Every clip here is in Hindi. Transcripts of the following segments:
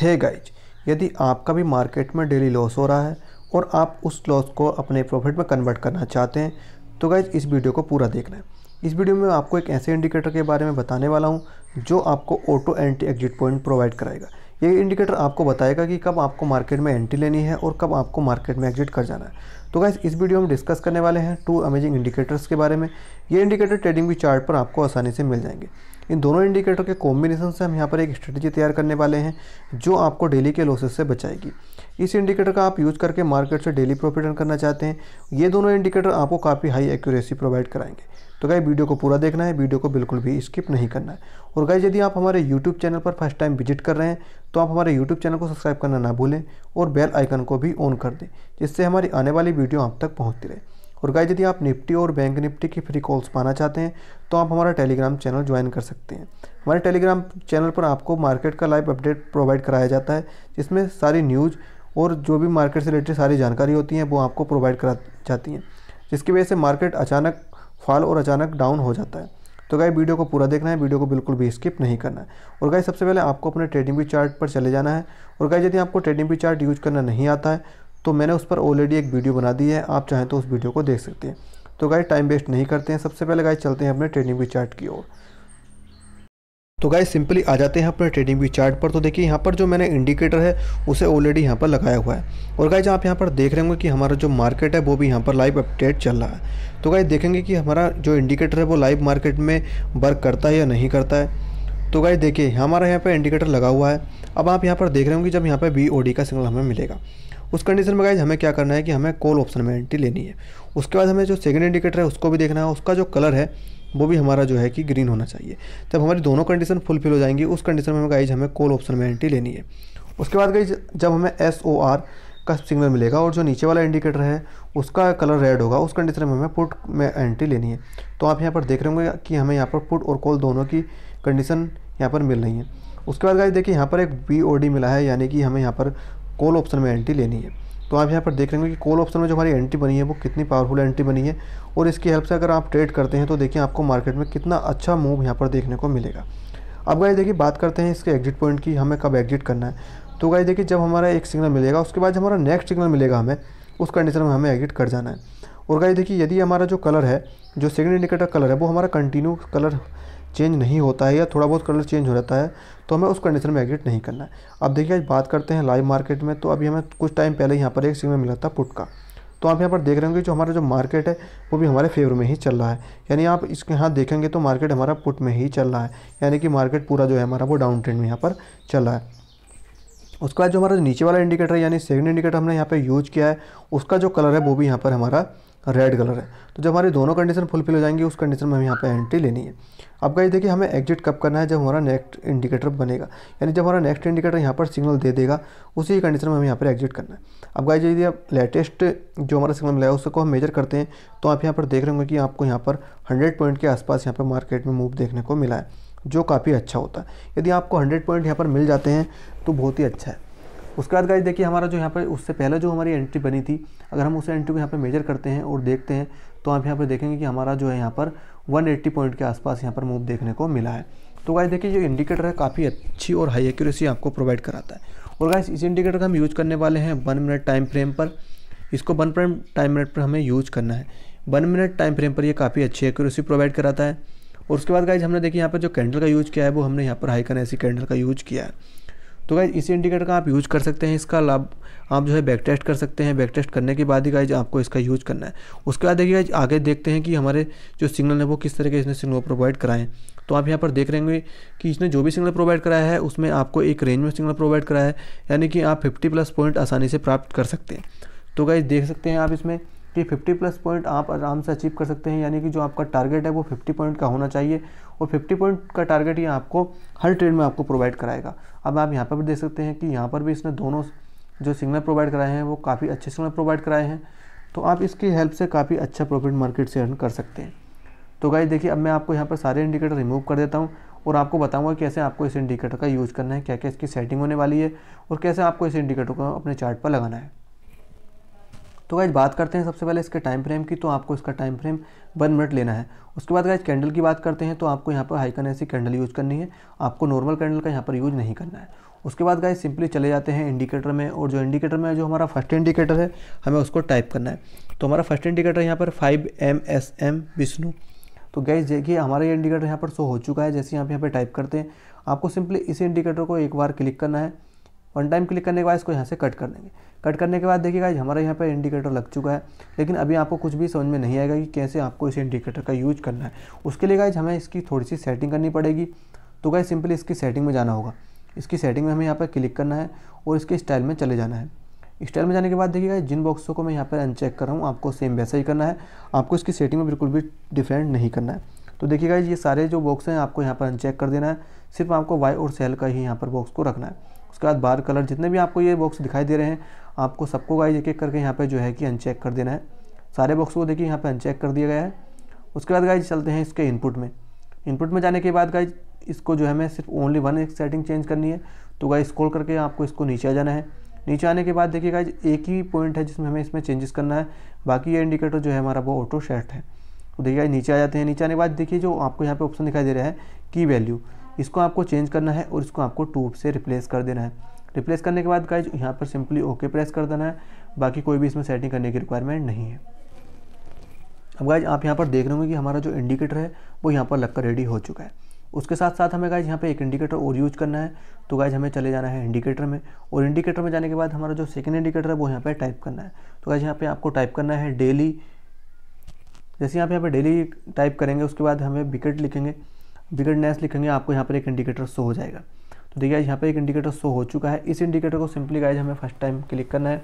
है गाइज यदि आपका भी मार्केट में डेली लॉस हो रहा है और आप उस लॉस को अपने प्रॉफिट में कन्वर्ट करना चाहते हैं तो गाइज इस वीडियो को पूरा देखना है इस वीडियो में आपको एक ऐसे इंडिकेटर के बारे में बताने वाला हूँ जो आपको auto entry exit point provide कराएगा ये इंडिकेटर आपको बताएगा कि कब आपको मार्केट में एंट्री लेनी है और कब आपको मार्केट में एग्जिट कर जाना है तो गाइज इस वीडियो में डिस्कस करने वाले हैं टू अमेजिंग इंडिकेटर्स के बारे में ये इंडिकेटर ट्रेडिंग भी चार्ट पर आपको आसानी से मिल जाएंगे इन दोनों इंडिकेटर के कॉम्बिनेशन से हम यहाँ पर एक स्ट्रेटजी तैयार करने वाले हैं जो आपको डेली के लॉसेस से बचाएगी इस इंडिकेटर का आप यूज करके मार्केट से डेली प्रॉफिट अर्न करना चाहते हैं ये दोनों इंडिकेटर आपको काफ़ी हाई एक्यूरेसी प्रोवाइड कराएंगे तो गाई वीडियो को पूरा देखना है वीडियो को बिल्कुल भी स्किप नहीं करना है और गाइज यदि आप हमारे यूट्यूब चैनल पर फर्स्ट टाइम विजिट कर रहे हैं तो आप हमारे यूट्यूब चैनल को सब्सक्राइब करना ना भूलें और बेल आइकन को भी ऑन कर दें जिससे हमारी आने वाली वीडियो आप तक पहुँचती रहे और गाइज यदि आप निफ्टी और बैंक निफ्टी की फ्री कॉल्स पाना चाहते हैं तो आप हमारा टेलीग्राम चैनल ज्वाइन कर सकते हैं हमारे टेलीग्राम चैनल पर आपको मार्केट का लाइव अपडेट प्रोवाइड कराया जाता है जिसमें सारी न्यूज़ और जो भी मार्केट से रिलेटेड सारी जानकारी होती है वो आपको प्रोवाइड करा जाती हैं जिसकी वजह से मार्केट अचानक फॉल और अचानक डाउन हो जाता है तो गाय वीडियो को पूरा देखना है वीडियो को बिल्कुल भी स्किप नहीं करना है और गाय सबसे पहले आपको अपने ट्रेडिंग भी चार्ट पर चले जाना है और गाय यदि आपको ट्रेडिंग भी चार्ट यूज करना नहीं आता है तो मैंने उस पर ऑलरेडी एक वीडियो बना दी है आप चाहें तो उस वीडियो को देख सकते हैं तो गाय टाइम वेस्ट नहीं करते हैं सबसे पहले गाय चलते हैं अपने ट्रेडिंग व्यू चार्ट की ओर तो गाय सिंपली आ जाते हैं अपने ट्रेडिंग व्यू चार्ट पर तो देखिए यहाँ पर जो मैंने इंडिकेटर है उसे ऑलरेडी यहाँ पर लगाया हुआ है और गाय जो आप यहाँ पर देख रहे होंगे कि हमारा जो मार्केट है वो भी यहाँ पर लाइव अपडेट चल रहा है तो गाय देखेंगे कि हमारा जो इंडिकेटर है वो लाइव मार्केट में वर्क करता है या नहीं करता है तो गाय देखिए हमारा यहाँ पर इंडिकेटर लगा हुआ है अब आप यहाँ पर देख रहे होंगे जब यहाँ पर बी का सिग्नल हमें मिलेगा उस कंडीशन में गाइज हमें क्या करना है कि हमें कॉल ऑप्शन में एंट्री लेनी है उसके बाद हमें जो सेकंड इंडिकेटर है उसको भी देखना है उसका जो कलर है वो भी हमारा जो है कि ग्रीन होना चाहिए जब हमारी दोनों कंडीशन फुलफिल हो जाएंगी उस कंडीशन में गाइज हमें कॉल ऑप्शन में एंट्री लेनी है उसके बाद गाइज जब हमें एस ओ आर का सिग्नल मिलेगा और जो नीचे वाला इंडिकेटर है उसका कलर रेड होगा उस कंडीशन में हमें पुट में एंट्री लेनी है तो आप यहाँ पर देख रहे होंगे कि हमें यहाँ पर पुट और कॉल दोनों की कंडीशन यहाँ पर मिल रही है उसके बाद गाइज देखिए यहाँ पर एक बी ओ डी मिला है यानी कि हमें यहाँ पर कॉल ऑप्शन में एंट्री लेनी है तो आप यहाँ पर देख लेंगे कि कॉल ऑप्शन में जो हमारी एंट्री बनी है वो कितनी पावरफुल एंट्री बनी है और इसकी हेल्प से अगर आप ट्रेड करते हैं तो देखिए आपको मार्केट में कितना अच्छा मूव यहाँ पर देखने को मिलेगा अब गाइस देखिए बात करते हैं इसके एग्जिट पॉइंट की हमें कब एग्जिट करना है तो गाइस देखिए जब हमारा एक सिग्नल मिलेगा उसके बाद जब हमारा नेक्स्ट सिग्नल मिलेगा हमें उस कंडीशन में हमें एग्जिट कर जाना है और गाइस देखिए यदि हमारा जो कलर है जो सिग्नल इंडिकेटर कलर है वो हमारा कंटिन्यू कलर चेंज नहीं होता है या थोड़ा बहुत कलर चेंज हो जाता है तो हमें उस कंडीशन में एग्जिट नहीं करना है अब देखिए आज बात करते हैं लाइव मार्केट में तो अभी हमें कुछ टाइम पहले यहाँ पर एक सिग्नल मिला था पुट का तो आप यहाँ पर देख रहे होंगे जो हमारा जो मार्केट है वो भी हमारे फेवर में ही चल रहा है यानी आप इसके यहाँ देखेंगे तो मार्केट हमारा पुट में ही चल रहा है यानी कि मार्केट पूरा जो है हमारा वो डाउन ट्रेंड में यहाँ पर चल रहा है उसके बाद जो हमारा नीचे वाला इंडिकेटर है यानी सेकंड इंडिकेटर हमने यहाँ पर यूज किया है उसका जो कलर है वो भी यहाँ पर हमारा रेड कलर है तो जब हमारी दोनों कंडीशन फुलफिल हो जाएंगी उस कंडीशन में हमें यहाँ पे एंट्री लेनी है अब गाइस देखिए हमें एग्जिट कब करना है जब हमारा नेक्स्ट इंडिकेटर बनेगा यानी जब हमारा नेक्स्ट इंडिकेटर यहाँ पर सिग्नल दे देगा उसी कंडीशन में हमें यहाँ पर एग्जिट करना है अब गाइस यदि आप लेटेस्ट जो हमारा सिग्नल मिला है उसको हम मेजर करते हैं तो आप यहाँ पर देख रहे होंगे कि आपको यहाँ पर हंड्रेड पॉइंट के आसपास यहाँ पर मार्केट में मूव देखने को मिला है जो काफ़ी अच्छा होता है यदि आपको हंड्रेड पॉइंट यहाँ पर मिल जाते हैं तो बहुत ही अच्छा है उसके बाद गाइज देखिए हमारा जो यहाँ पर उससे पहले जो हमारी एंट्री बनी थी अगर हम उस एंट्री को यहाँ पर मेजर करते हैं और देखते हैं तो आप यहाँ पर देखेंगे कि हमारा जो है यहाँ पर 180 पॉइंट के आसपास यहाँ पर मूव देखने को मिला है तो गाइज देखिए जो इंडिकेटर है काफ़ी अच्छी और हाई एक्यूरेसी आपको प्रोवाइड कराता है और गाइज इस इंडिकेटर का हम यूज़ करने वाले हैं वन मिनट टाइम फ्रेम पर इसको वन फ्रेम टाइम मिनट पर हमें यूज करना है वन मिनट टाइम फ्रेम पर ये काफ़ी अच्छी एक्यूरेसी प्रोवाइड कराता है और उसके बाद गाइज हमने देखिए यहाँ पर जो कैंडल का यूज़ किया है वो हमने यहाँ पर हाई कनेसी कैंडल का यूज़ किया है तो गाइज इसी इंडिकेटर का आप यूज़ कर सकते हैं इसका लाभ आप जो है बैक टेस्ट कर सकते हैं बैक टेस्ट करने के बाद ही गाइज आपको इसका यूज करना है उसके बाद देखिए गाइज आगे देखते हैं कि हमारे जो सिग्नल है वो किस तरह के इसने सिग्नल प्रोवाइड कराएं तो आप यहाँ पर देख रहे होंगे कि इसने जो भी सिग्नल प्रोवाइड कराया है उसमें आपको एक रेंज में सिग्नल प्रोवाइड कराया है यानी कि आप फिफ्टी प्लस पॉइंट आसानी से प्राप्त कर सकते हैं तो गाइज देख सकते हैं आप इसमें कि 50 प्लस पॉइंट आप आराम से अचीव कर सकते हैं यानी कि जो आपका टारगेट है वो 50 पॉइंट का होना चाहिए और 50 पॉइंट का टारगेट ये आपको हर ट्रेड में आपको प्रोवाइड कराएगा अब आप यहाँ पर भी देख सकते हैं कि यहाँ पर भी इसने दोनों जो सिग्नल प्रोवाइड कराए हैं वो काफ़ी अच्छे सिग्नल प्रोवाइड कराए हैं तो आप इसकी हेल्प से काफ़ी अच्छा प्रॉफिट मार्केट से अर्न कर सकते हैं तो गाइज देखिए अब मैं आपको यहाँ पर सारे इंडिकेटर रिमूव कर देता हूँ और आपको बताऊंगा कैसे आपको इस इंडिकेटर का यूज़ करना है क्या क्या इसकी सेटिंग होने वाली है और कैसे आपको इस इंडिकेटर को अपने चार्ट पर लगाना है तो गाइज बात करते हैं सबसे पहले इसके टाइम फ्रेम की तो आपको इसका टाइम फ्रेम वन मिनट लेना है उसके बाद गाइज कैंडल की बात करते हैं तो आपको यहाँ पर हाइकन ऐसी कैंडल यूज़ करनी है आपको नॉर्मल कैंडल का यहाँ पर यूज़ नहीं करना है उसके बाद गाइज सिंपली चले जाते हैं इंडिकेटर में और जो इंडिकेटर में जो हमारा फर्स्ट इंडिकेटर है हमें उसको टाइप करना है तो हमारा फर्स्ट इंडिकेटर यहाँ पर फाइव एम एस एम विष्णु तो गैस देखिए हमारा ये इंडिकेटर यहाँ पर शो हो चुका है जैसे यहाँ पे यहाँ पर टाइप करते हैं आपको सिंपली इसी इंडिकेटर को एक बार क्लिक करना है वन टाइम क्लिक करने के बाद इसको यहाँ से कट कर देंगे कट करने के बाद देखिएगा हमारा यहाँ पर इंडिकेटर लग चुका है लेकिन अभी आपको कुछ भी समझ में नहीं आएगा कि कैसे आपको इस इंडिकेटर का यूज करना है उसके लिए गाइज हमें इसकी थोड़ी सी सेटिंग करनी पड़ेगी तो गाइज सिंपली इसकी सेटिंग में जाना होगा इसकी सेटिंग में हमें यहाँ पर क्लिक करना है और इसके स्टाइल में चले जाना है स्टाइल में जाने के बाद देखिएगा जिन बॉक्सों को मैं यहाँ पर अनचेक कर रहा हूँ आपको सेम वैसा ही करना है आपको इसकी सेटिंग में बिल्कुल भी डिफरेंट नहीं करना है तो देखिएगा ये सारे जो बॉक्स हैं आपको यहाँ पर अनचेक कर देना है सिर्फ आपको वाई और सेल का ही यहाँ पर बॉक्स को रखना है उसके बाद बार कलर जितने भी आपको ये बॉक्स दिखाई दे रहे हैं आपको सबको गाइज एक एक करके यहाँ पे जो है कि अनचेक कर देना है सारे बॉक्स को देखिए यहाँ पे अनचेक कर दिया गया है उसके बाद गाइज चलते हैं इसके इनपुट में इनपुट में जाने के बाद गाइज इसको जो है मैं सिर्फ ओनली वन एक सेटिंग चेंज करनी है तो गाइज स्कोल करके आपको इसको नीचे आ जाना है नीचे आने के बाद देखिए गाइज एक ही पॉइंट है जिसमें हमें इसमें चेंजेस करना है बाकी ये इंडिकेटर जो है हमारा वो ऑटो शर्ट है तो देखिए नीचे आ जाते हैं नीचे आने के बाद देखिए जो आपको यहाँ पर ऑप्शन दिखाई दे रहा है की वैल्यू इसको आपको चेंज करना है और इसको आपको टूब से रिप्लेस कर देना है रिप्लेस करने के बाद गाइज यहाँ पर सिंपली ओके प्रेस कर देना है बाकी कोई भी इसमें सेटिंग करने की रिक्वायरमेंट नहीं है अब गाइज आप यहाँ पर देख रहे होंगे कि हमारा जो इंडिकेटर है वो यहाँ पर लगकर रेडी हो चुका है उसके साथ साथ हमें गाइज यहाँ पे एक इंडिकेटर और यूज करना है तो गाइज हमें चले जाना है इंडिकेटर में और इंडिकेटर में जाने के बाद हमारा जो सेकेंड इंडिकेटर है वो यहाँ पे टाइप करना है तो गाइज यहाँ पे आपको टाइप करना है डेली जैसे यहाँ पे यहाँ पे डेली टाइप करेंगे उसके बाद हमें विकेट लिखेंगे बिगडनेस लिखेंगे आपको यहाँ पर एक इंडिकेटर शो हो जाएगा तो देखिए यहाँ पर एक इंडिकेटर शो हो चुका है इस इंडिकेटर को सिंपली गाइज हमें फर्स्ट टाइम क्लिक करना है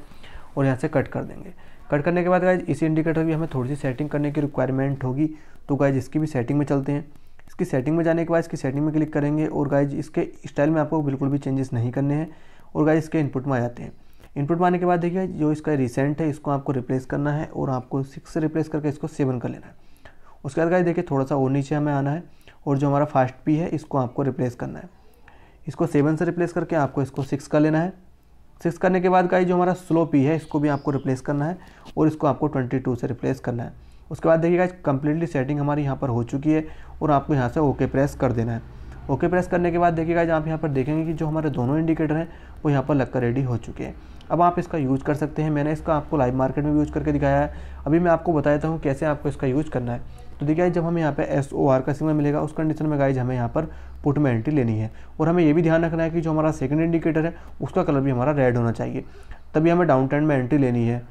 और यहाँ से कट कर देंगे कट करने के बाद गाइज इसी इंडिकेटर भी हमें थोड़ी सी सेटिंग करने की रिक्वायरमेंट होगी तो गाइज इसकी भी सेटिंग में चलते हैं इसकी सेटिंग में जाने के बाद इसकी सेटिंग में क्लिक करेंगे और गाइज इसके स्टाइल में आपको बिल्कुल भी चेंजेस नहीं करने हैं और गाइज इसके इनपुट में आ जाते हैं इनपुट में आने के बाद देखिए जो इसका रिसेंट है इसको आपको रिप्लेस करना है और आपको सिक्स से रिप्लेस करके इसको सेवन कर लेना है उसके बाद गाइज देखिए थोड़ा सा और नीचे हमें आना है और जो हमारा फास्ट पी है इसको आपको रिप्लेस करना है इसको सेवन से रिप्लेस करके आपको इसको सिक्स का लेना है सिक्स करने के बाद ये जो हमारा स्लो पी है इसको भी आपको रिप्लेस करना है और इसको आपको ट्वेंटी टू से रिप्लेस करना है उसके बाद देखिएगा कंप्लीटली कम्प्लीटली सेटिंग हमारी यहाँ पर हो चुकी है और आपको यहाँ से ओके प्रेस कर देना है ओके प्रेस करने के बाद देखिएगा आप यहाँ पर देखेंगे कि जो हमारे दोनों इंडिकेटर हैं वो यहाँ पर लगकर रेडी हो चुके हैं अब आप इसका यूज़ कर सकते हैं मैंने इसका आपको लाइव मार्केट में भी यूज़ करके दिखाया है अभी मैं आपको बताता हूँ कैसे आपको इसका यूज़ करना है तो देखिए जब हमें यहाँ पे एस ओ आर का सिग्नल मिलेगा उस कंडीशन में गाइज हमें यहाँ पर पुट में एंट्री लेनी है और हमें ये भी ध्यान रखना है कि जो हमारा सेकंड इंडिकेटर है उसका कलर भी हमारा रेड होना चाहिए तभी हमें डाउन ट्रेंड में एंट्री लेनी है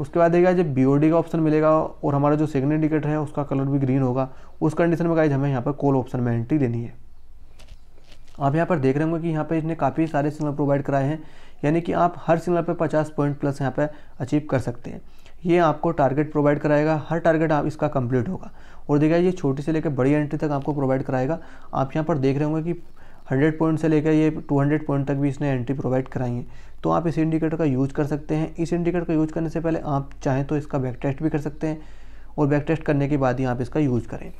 उसके बाद देखिए जब बी का ऑप्शन मिलेगा और हमारा जो सेकंड इंडिकेटर है उसका कलर भी ग्रीन होगा उस कंडीशन में गाइज हमें यहाँ पर कॉल ऑप्शन में एंट्री लेनी है आप यहाँ पर देख रहे होंगे कि यहाँ पे इसने काफ़ी सारे सिग्नल प्रोवाइड कराए हैं यानी कि आप हर सिग्नल पर 50 पॉइंट प्लस यहाँ पे अचीव कर सकते हैं ये आपको टारगेट प्रोवाइड कराएगा हर टारगेट आप इसका कंप्लीट होगा और देखिए ये छोटी से लेकर बड़ी एंट्री तक आपको प्रोवाइड कराएगा आप यहाँ पर देख रहे होंगे कि 100 पॉइंट से लेकर ये 200 पॉइंट तक भी इसने एंट्री प्रोवाइड कराई है तो आप इस इंडिकेटर का यूज़ कर सकते हैं इस इंडिकेटर का यूज़ करने से पहले आप चाहें तो इसका बैक टेस्ट भी कर सकते हैं और बैक टेस्ट करने के बाद ही आप इसका यूज़ करें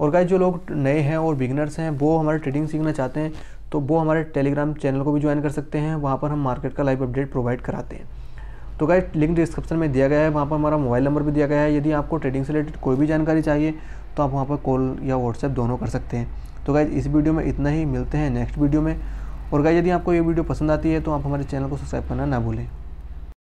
और गाइज जो लोग नए हैं और बिगनर्स हैं वो हमारे ट्रेडिंग सीखना चाहते हैं तो वो हमारे टेलीग्राम चैनल को भी ज्वाइन कर सकते हैं वहाँ पर हम मार्केट का लाइव अपडेट प्रोवाइड कराते हैं तो गाइज लिंक डिस्क्रिप्शन में दिया गया है वहाँ पर हमारा मोबाइल नंबर भी दिया गया है यदि आपको ट्रेडिंग से रिलेटेड कोई भी जानकारी चाहिए तो आप वहाँ पर कॉल या व्हाट्सएप दोनों कर सकते हैं तो गाइज इस वीडियो में इतना ही मिलते हैं नेक्स्ट वीडियो में और गाइज यदि आपको ये वीडियो पसंद आती है तो आप हमारे चैनल को सब्सक्राइब करना ना भूलें